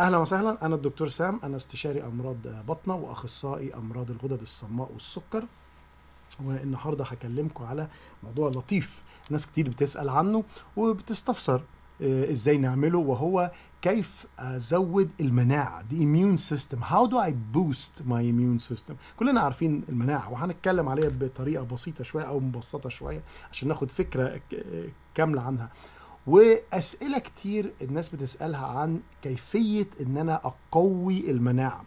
اهلا وسهلا انا الدكتور سام انا استشاري امراض بطنه واخصائي امراض الغدد الصماء والسكر والنهارده هكلمكم على موضوع لطيف ناس كتير بتسال عنه وبتستفسر آه، ازاي نعمله وهو كيف ازود المناعه دي immune system هاو دو اي بوست ماي immune system كلنا عارفين المناعه وهنتكلم عليها بطريقه بسيطه شويه او مبسطه شويه عشان ناخد فكره آه، كامله عنها واسئله كتير الناس بتسالها عن كيفيه ان انا اقوي المناعه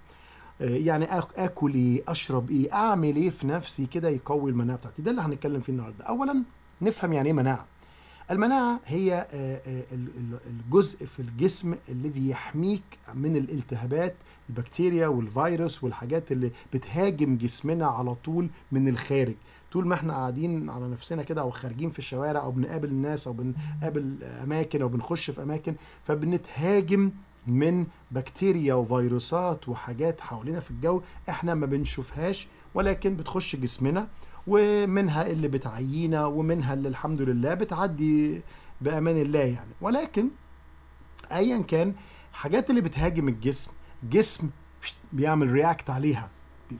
آه، يعني اكل ايه اشرب ايه اعمل ايه في نفسي كده يقوي المناعه بتاعتي ده اللي هنتكلم فيه النهارده اولا نفهم يعني ايه مناعه المناعه هي آه، آه، الجزء في الجسم الذي يحميك من الالتهابات البكتيريا والفيروس والحاجات اللي بتهاجم جسمنا على طول من الخارج طول ما احنا قاعدين على نفسنا كده او خارجين في الشوارع او بنقابل الناس او بنقابل اماكن او بنخش في اماكن فبنتهاجم من بكتيريا وفيروسات وحاجات حوالينا في الجو احنا ما بنشوفهاش ولكن بتخش جسمنا ومنها اللي بتعيينا ومنها اللي الحمد لله بتعدي بامان الله يعني ولكن ايا كان الحاجات اللي بتهاجم الجسم جسم بيعمل رياكت عليها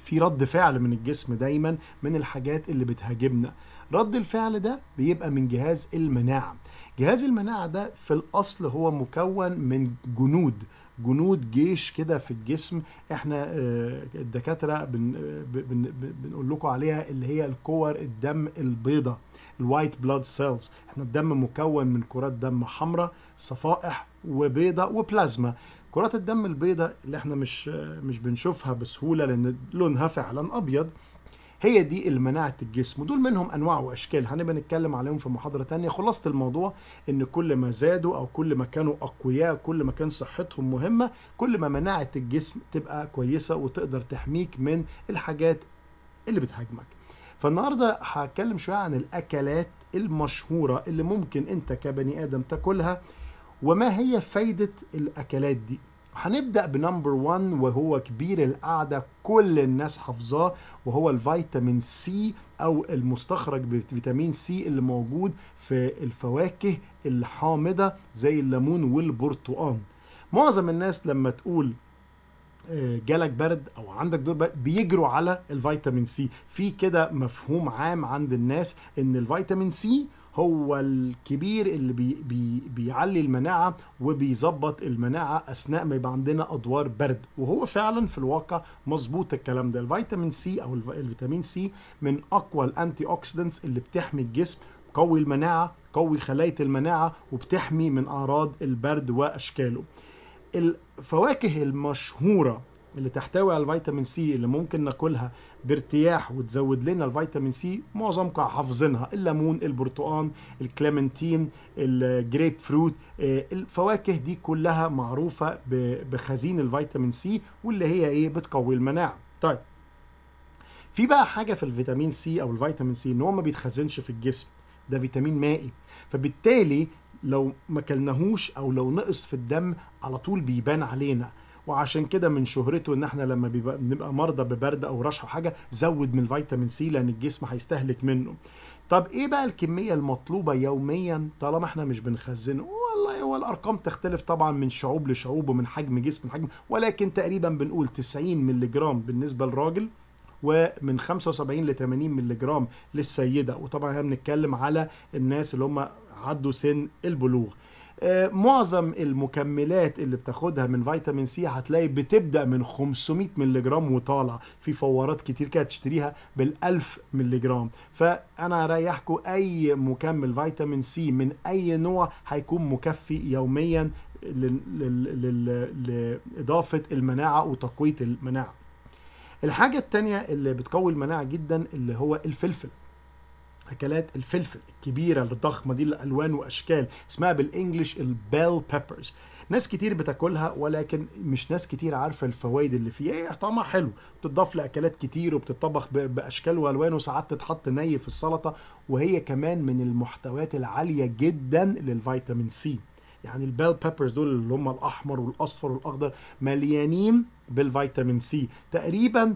في رد فعل من الجسم دايما من الحاجات اللي بتهاجمنا رد الفعل ده بيبقى من جهاز المناعة جهاز المناعة ده في الأصل هو مكون من جنود جنود جيش كده في الجسم احنا آه، الدكاترة بن بن بنقول لكم عليها اللي هي الكور الدم البيضة الوايت بلاد سيلز احنا الدم مكون من كرات دم حمراء صفائح وبيضة وبلازما كرات الدم البيضاء اللي احنا مش مش بنشوفها بسهوله لان لونها فعلا ابيض هي دي المناعة الجسم ودول منهم أنواع وأشكال هنبقى نتكلم عليهم في محاضرة تانية خلاصة الموضوع إن كل ما زادوا أو كل ما كانوا أقوياء كل ما كان صحتهم مهمة كل ما مناعة الجسم تبقى كويسة وتقدر تحميك من الحاجات اللي بتهاجمك فالنهاردة هتكلم شوية عن الأكلات المشهورة اللي ممكن أنت كبني آدم تاكلها وما هي فايدة الأكلات دي؟ هنبدأ بنمبر 1 وهو كبير القعدة كل الناس حافظاه وهو الفيتامين سي أو المستخرج بفيتامين سي اللي موجود في الفواكه الحامضة زي الليمون والبرتقال معظم الناس لما تقول آه، جالك برد او عندك دور برد بيجروا على الفيتامين سي في كده مفهوم عام عند الناس ان الفيتامين سي هو الكبير اللي بي بي بيعلي المناعة وبيظبط المناعة أثناء ما يبقى عندنا أدوار برد وهو فعلا في الواقع مظبوط الكلام ده الفيتامين سي أو الفيتامين سي من أقوى الأنتي أوكسيدنتس اللي بتحمي الجسم قوي المناعة قوي خلايا المناعة وبتحمي من أعراض البرد وأشكاله الفواكه المشهورة اللي تحتوي على الفيتامين سي اللي ممكن ناكلها بارتياح وتزود لنا الفيتامين سي معظمكم حافظينها الليمون البرتقان الكليمنتين الجريب فروت آه، الفواكه دي كلها معروفه بخزين الفيتامين سي واللي هي ايه بتقوي المناعه طيب في بقى حاجه في الفيتامين سي او الفيتامين سي ان هو ما بيتخزنش في الجسم ده فيتامين مائي فبالتالي لو ما كلناهوش او لو نقص في الدم على طول بيبان علينا وعشان كده من شهرته ان احنا لما بنبقى مرضى ببرد او رشح او حاجه زود من الفيتامين سي لان الجسم هيستهلك منه طب ايه بقى الكميه المطلوبه يوميا طالما احنا مش بنخزنه والله هو الارقام تختلف طبعا من شعوب لشعوب ومن حجم جسم لحجم ولكن تقريبا بنقول 90 مللي جرام بالنسبه للراجل ومن 75 ل 80 مللي جرام للسيده وطبعا احنا بنتكلم على الناس اللي هم عدوا سن البلوغ آه، معظم المكملات اللي بتاخدها من فيتامين سي هتلاقي بتبدا من 500 مللي جرام وطالع في فورات كتير كده تشتريها بال1000 مللي جرام فانا اريحكم اي مكمل فيتامين سي من اي نوع هيكون مكفي يوميا لإضافة المناعة وتقوية المناعة الحاجة التانية اللي بتقوي المناعة جدا اللي هو الفلفل اكلات الفلفل الكبيره الضخمه دي الالوان واشكال اسمها بالانجلش البيل بيبرز ناس كتير بتاكلها ولكن مش ناس كتير عارفه الفوائد اللي فيها هي طعمها حلو بتضاف لاكلات كتير وبتطبخ باشكال والوان وساعات تتحط ني في السلطه وهي كمان من المحتويات العاليه جدا للفيتامين سي يعني البيل بيبرز دول اللي هم الاحمر والاصفر والاخضر مليانين بالفيتامين سي تقريبا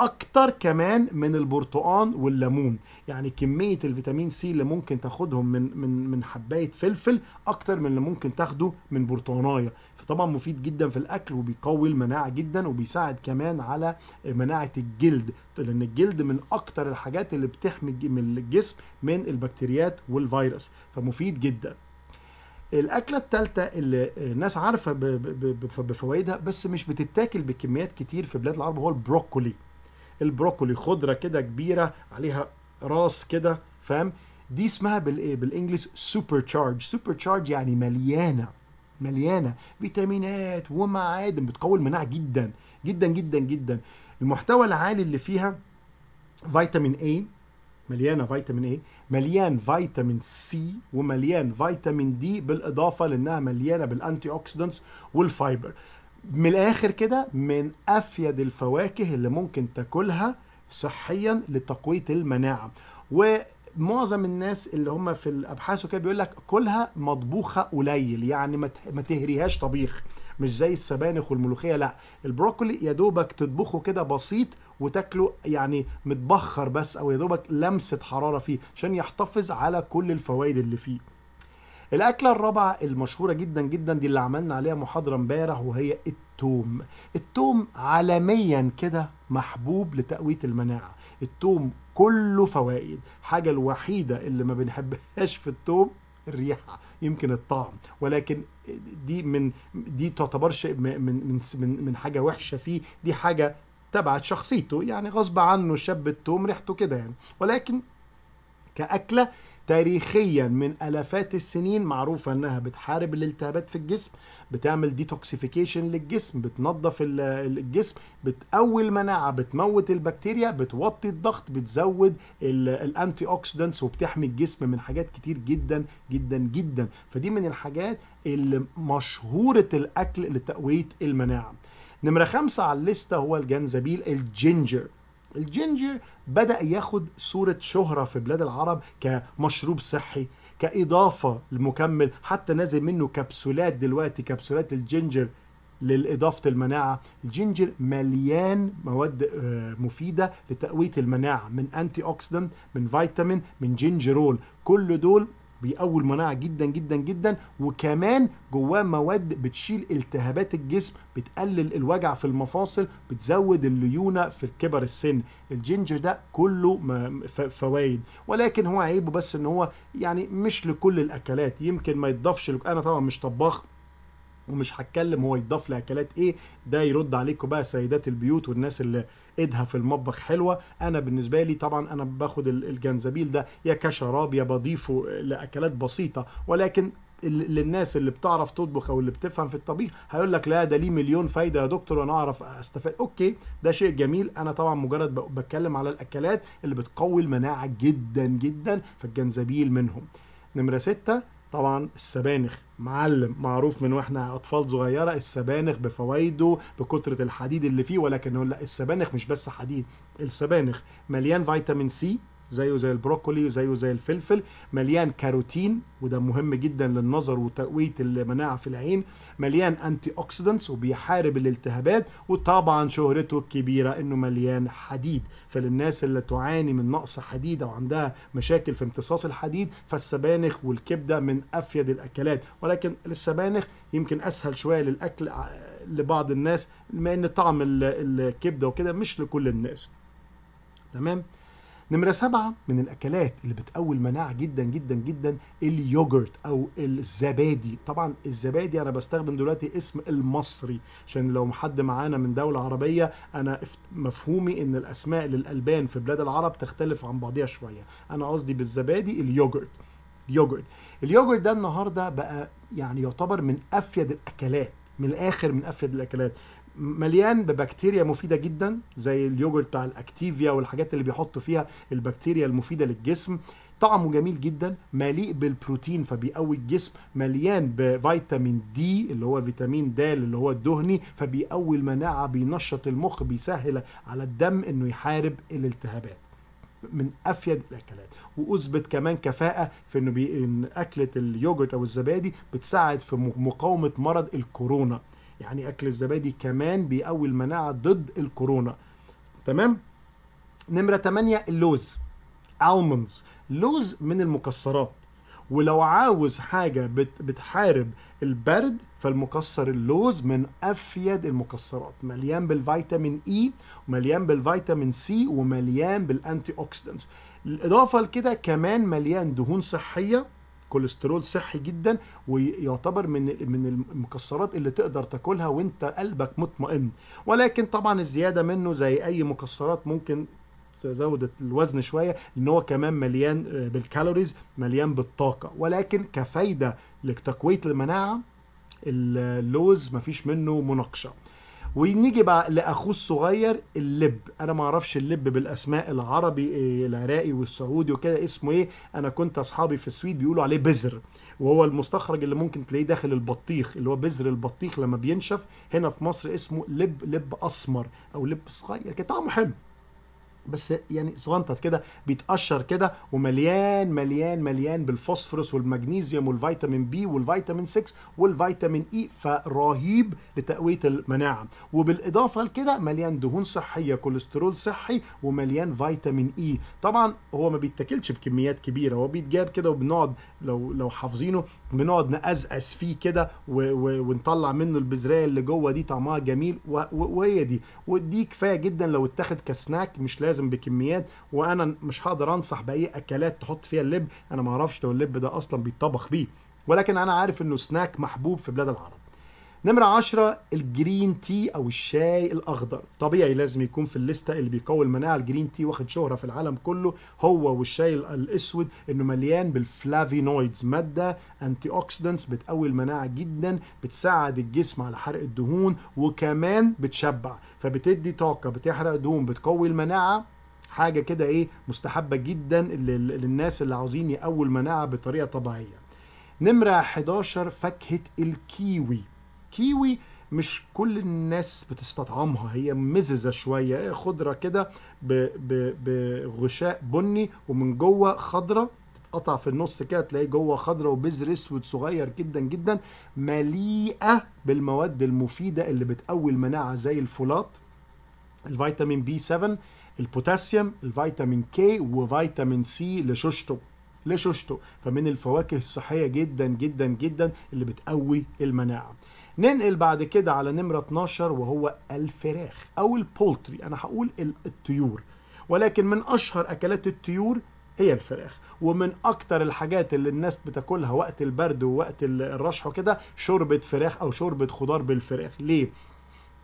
اكتر كمان من البرتقان والليمون يعني كميه الفيتامين سي اللي ممكن تاخدهم من من من حبايه فلفل اكتر من اللي ممكن تاخده من برتقانايه فطبعا مفيد جدا في الاكل وبيقوي المناعه جدا وبيساعد كمان على مناعه الجلد لان الجلد من اكتر الحاجات اللي بتحمي الجسم من البكتيريات والفيروس فمفيد جدا الاكله التالتة اللي الناس عارفه بفوائدها بس مش بتتاكل بكميات كتير في بلاد العرب هو البروكولي البروكولي خضره كده كبيره عليها راس كده فاهم دي اسمها بالايه بالانجلش سوبر تشارج سوبر تشارج يعني مليانه مليانه فيتامينات ومعادن بتقوي المناعه جدا جدا جدا جدا المحتوى العالي اللي فيها فيتامين اي مليانه فيتامين اي مليان فيتامين سي ومليان فيتامين دي بالاضافه لانها مليانه بالانتي اوكسيدنتس والفايبر من الاخر كده من افيد الفواكه اللي ممكن تاكلها صحيا لتقويه المناعه ومعظم الناس اللي هم في الابحاث وكده بيقول لك كلها مطبوخه قليل يعني ما تهريهاش طبيخ مش زي السبانخ والملوخيه لا البروكولي يا دوبك تطبخه كده بسيط وتاكله يعني متبخر بس او يا دوبك لمسه حراره فيه عشان يحتفظ على كل الفوائد اللي فيه الاكله الرابعه المشهوره جدا جدا دي اللي عملنا عليها محاضره امبارح وهي التوم التوم عالميا كده محبوب لتقويه المناعه التوم كله فوائد حاجه الوحيده اللي ما بنحبهاش في التوم الريحه يمكن الطعم ولكن دي من دي تعتبرش من من من حاجه وحشه فيه دي حاجه تبعت شخصيته يعني غصب عنه شاب التوم ريحته كده يعني ولكن كأكلة تاريخيا من الافات السنين معروفه انها بتحارب الالتهابات في الجسم بتعمل ديتوكسيفيكيشن للجسم بتنظف الجسم بتقوي المناعه بتموت البكتيريا بتوطي الضغط بتزود الانتي اوكسيدنتس وبتحمي الجسم من حاجات كتير جدا جدا جدا فدي من الحاجات اللي مشهوره الاكل لتقويه المناعه نمره خمسة على الليسته هو الجنزبيل الجينجر الجينجر بدأ ياخد صورة شهرة في بلاد العرب كمشروب صحي كإضافة لمكمل حتى نازل منه كبسولات دلوقتي كبسولات الجينجر لإضافة المناعة الجينجر مليان مواد آه، مفيدة لتقوية المناعة من أنتي أوكسيدنت من فيتامين من جينجرول كل دول بيقوي المناعه جدا جدا جدا وكمان جواه مواد بتشيل التهابات الجسم بتقلل الوجع في المفاصل بتزود الليونه في كبر السن الجينجر ده كله فوائد ولكن هو عيبه بس ان هو يعني مش لكل الاكلات يمكن ما يتضافش انا طبعا مش طباخ ومش هتكلم هو يضاف لاكلات ايه ده يرد عليكم بقى سيدات البيوت والناس اللي ايدها في المطبخ حلوه انا بالنسبه لي طبعا انا باخد الجنزبيل ده يا كشراب يا بضيفه لاكلات بسيطه ولكن للناس اللي بتعرف تطبخ او اللي بتفهم في الطبيخ هيقول لك لا ده ليه مليون فايده يا دكتور وانا اعرف استفاد اوكي ده شيء جميل انا طبعا مجرد بتكلم على الاكلات اللي بتقوي المناعه جدا جدا فالجنزبيل منهم نمره سته طبعا السبانخ معلم معروف من واحنا اطفال صغيره السبانخ بفوائده بكتره الحديد اللي فيه ولكن لا السبانخ مش بس حديد السبانخ مليان فيتامين سي زيه زي البروكولي زيه زي الفلفل مليان كاروتين وده مهم جدا للنظر وتقويه المناعه في العين مليان انتي اوكسيدنتس وبيحارب الالتهابات وطبعا شهرته الكبيره انه مليان حديد فللناس اللي تعاني من نقص حديد او عندها مشاكل في امتصاص الحديد فالسبانخ والكبده من افيد الاكلات ولكن السبانخ يمكن اسهل شويه للاكل آه، لبعض الناس بما ان طعم الكبده وكده مش لكل الناس تمام نمرة سبعة من الأكلات اللي بتقوي المناعة جدا جدا جدا اليوجرت أو الزبادي طبعا الزبادي أنا بستخدم دلوقتي اسم المصري عشان لو حد معانا من دولة عربية أنا مفهومي إن الأسماء للألبان في بلاد العرب تختلف عن بعضها شوية أنا قصدي بالزبادي اليوجرت اليوجرت اليوجرت ده النهاردة بقى يعني يعتبر من أفيد الأكلات من الاخر من افيد الاكلات مليان ببكتيريا مفيده جدا زي اليوجورت بتاع الاكتيفيا والحاجات اللي بيحطوا فيها البكتيريا المفيده للجسم طعمه جميل جدا مليء بالبروتين فبيقوي الجسم مليان بفيتامين دي اللي هو فيتامين د اللي هو الدهني فبيقوي المناعه بينشط المخ بيسهل على الدم انه يحارب الالتهابات من افيد الاكلات واثبت كمان كفاءه في انه بي... إن اكله اليوجرت او الزبادي بتساعد في مقاومه مرض الكورونا يعني اكل الزبادي كمان بيقوي المناعه ضد الكورونا تمام نمره 8 اللوز المونز لوز من المكسرات ولو عاوز حاجة بت بتحارب البرد فالمكسر اللوز من أفيد المكسرات مليان بالفيتامين إي e، ومليان بالفيتامين سي ومليان بالأنتي أوكسيدنتس الإضافة لكده كمان مليان دهون صحية كوليسترول صحي جدا ويعتبر من من المكسرات اللي تقدر تاكلها وانت قلبك مطمئن ولكن طبعا الزياده منه زي اي مكسرات ممكن تزود الوزن شويه ان هو كمان مليان آه، بالكالوريز مليان بالطاقه ولكن كفايده لتقويه المناعه اللوز مفيش منه مناقشه ونيجي بقى لاخوه الصغير اللب انا ما اعرفش اللب بالاسماء العربي إيه، العراقي والسعودي وكده اسمه ايه انا كنت اصحابي في السويد بيقولوا عليه بزر وهو المستخرج اللي ممكن تلاقيه داخل البطيخ اللي هو بزر البطيخ لما بينشف هنا في مصر اسمه لب لب اسمر او لب صغير كده طعمه حلو بس يعني صغنطت كده بيتقشر كده ومليان مليان مليان بالفوسفورس والمغنيسيوم والفيتامين بي والفيتامين 6 والفيتامين اي فرهيب لتقويه المناعه وبالاضافه لكده مليان دهون صحيه كوليسترول صحي ومليان فيتامين اي طبعا هو ما بيتاكلش بكميات كبيره هو بيتجاب كده وبنقعد لو لو حافظينه بنقعد نقزقز فيه كده ونطلع منه البذرايه اللي جوه دي طعمها جميل وهي دي ودي كفايه جدا لو اتاخد كسناك مش لازم لازم بكميات وانا مش هقدر انصح باي اكلات تحط فيها اللب انا ما اعرفش لو اللب ده اصلا بيتطبخ بيه ولكن انا عارف انه سناك محبوب في بلاد العرب نمرة 10 الجرين تي أو الشاي الأخضر طبيعي لازم يكون في الليستة اللي بيقوي المناعة الجرين تي واخد شهرة في العالم كله هو والشاي الأسود إنه مليان بالفلافينويدز مادة أنتي أوكسيدنتس بتقوي المناعة جدا بتساعد الجسم على حرق الدهون وكمان بتشبع فبتدي طاقة بتحرق دهون بتقوي المناعة حاجة كده إيه مستحبة جدا للناس اللي عاوزين يقوي المناعة بطريقة طبيعية نمرة 11 فاكهة الكيوي الكيوي مش كل الناس بتستطعمها هي مززه شويه ايه، خضره كده بغشاء بني ومن جوه خضره تتقطع في النص كده تلاقي جوه خضره وبذر اسود صغير جدا جدا مليئه بالمواد المفيده اللي بتقوي المناعه زي الفولات الفيتامين بي 7 البوتاسيوم الفيتامين كي وفيتامين سي لشوشته لشوشته فمن الفواكه الصحيه جدا جدا جدا اللي بتقوي المناعه ننقل بعد كده على نمرة 12 وهو الفراخ أو البولتري أنا هقول الطيور ولكن من أشهر أكلات الطيور هي الفراخ ومن أكتر الحاجات اللي الناس بتاكلها وقت البرد ووقت الرشح وكده شوربة فراخ أو شوربة خضار بالفراخ ليه؟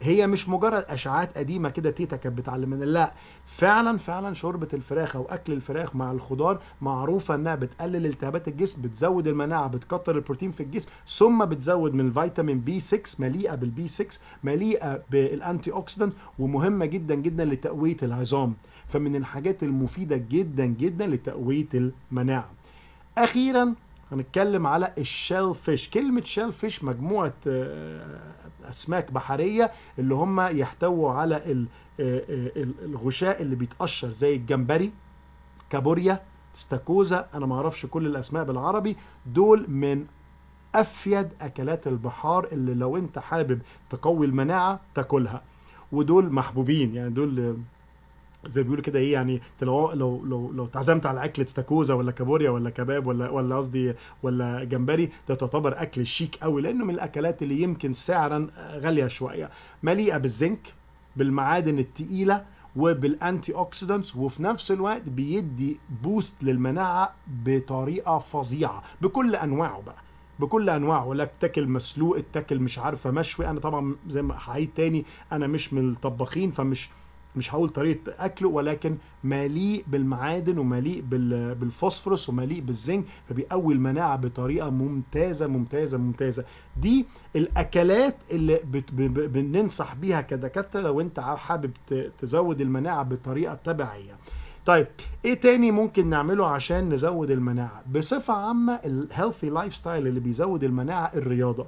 هي مش مجرد اشاعات قديمه كده تيتا كانت بتعلمنا لا فعلا فعلا شوربه الفراخ او اكل الفراخ مع الخضار معروفه انها بتقلل التهابات الجسم بتزود المناعه بتكتر البروتين في الجسم ثم بتزود من الفيتامين بي 6 مليئه بالبي 6 مليئه بالانتي اوكسيدنت ومهمه جدا جدا لتقويه العظام فمن الحاجات المفيده جدا جدا لتقويه المناعه اخيرا هنتكلم على الشيل فيش كلمة شيل فيش مجموعة آه، آه، أسماك بحرية اللي هم يحتووا على آه، الغشاء اللي بيتقشر زي الجمبري كابوريا ستاكوزا أنا معرفش كل الأسماء بالعربي دول من أفيد أكلات البحار اللي لو أنت حابب تقوي المناعة تاكلها ودول محبوبين يعني دول زي بيقولوا كده ايه يعني لو لو لو لو اتعزمت على اكله تاكوزا ولا كابوريا ولا كباب ولا ولا قصدي ولا جمبري ده تعتبر اكل شيك قوي لانه من الاكلات اللي يمكن سعرا غاليه شويه مليئه بالزنك بالمعادن التقيله وبالانتي اوكسيدنتس وفي نفس الوقت بيدي بوست للمناعه بطريقه فظيعه بكل انواعه بقى بكل انواعه ولا تاكل مسلوق تاكل مش عارفه مشوي انا طبعا زي ما هعيد تاني انا مش من الطباخين فمش مش هقول طريقه اكله ولكن مليء بالمعادن ومليء بالفوسفورس ومليء بالزنك فبيقوي المناعه بطريقه ممتازه ممتازه ممتازه دي الاكلات اللي بننصح بيها كدكاتره لو انت حابب تزود المناعه بطريقه طبيعيه طيب ايه تاني ممكن نعمله عشان نزود المناعه بصفه عامه الهيلثي لايف ستايل اللي بيزود المناعه الرياضه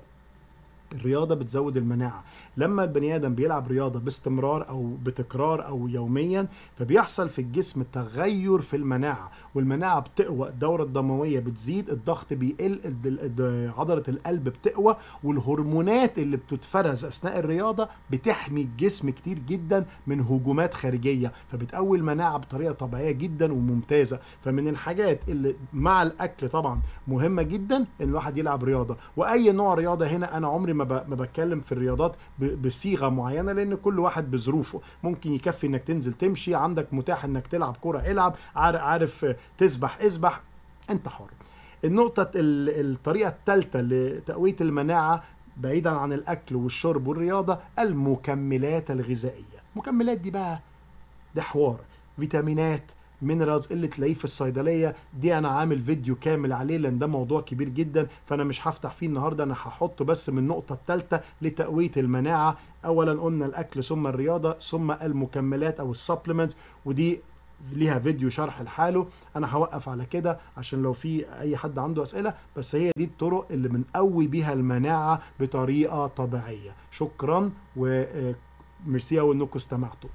الرياضه بتزود المناعه لما البني ادم بيلعب رياضه باستمرار او بتكرار او يوميا فبيحصل في الجسم تغير في المناعه والمناعه بتقوى الدوره الدمويه بتزيد الضغط بيقل عضله القلب بتقوى والهرمونات اللي بتتفرز اثناء الرياضه بتحمي الجسم كتير جدا من هجومات خارجيه فبتقوي المناعه بطريقه طبيعيه جدا وممتازه فمن الحاجات اللي مع الاكل طبعا مهمه جدا ان الواحد يلعب رياضه واي نوع رياضه هنا انا عمري ما, ب... ما بتكلم في الرياضات ب... بصيغه معينه لان كل واحد بظروفه ممكن يكفي انك تنزل تمشي عندك متاح انك تلعب كوره العب عارف تسبح اسبح انت حر النقطة الطريقة الثالثة لتقوية المناعة بعيدا عن الأكل والشرب والرياضة المكملات الغذائية المكملات دي بقى ده حوار فيتامينات مينرالز اللي تلاقيه في الصيدليه دي انا عامل فيديو كامل عليه لان ده موضوع كبير جدا فانا مش هفتح فيه النهارده انا هحطه بس من النقطه الثالثه لتقويه المناعه اولا قلنا الاكل ثم الرياضه ثم المكملات او السبلمنتس ودي ليها فيديو شرح لحاله انا هوقف على كده عشان لو في اي حد عنده اسئله بس هي دي الطرق اللي بنقوي بيها المناعه بطريقه طبيعيه شكرا وميرسي آه، او انكم استمعتوا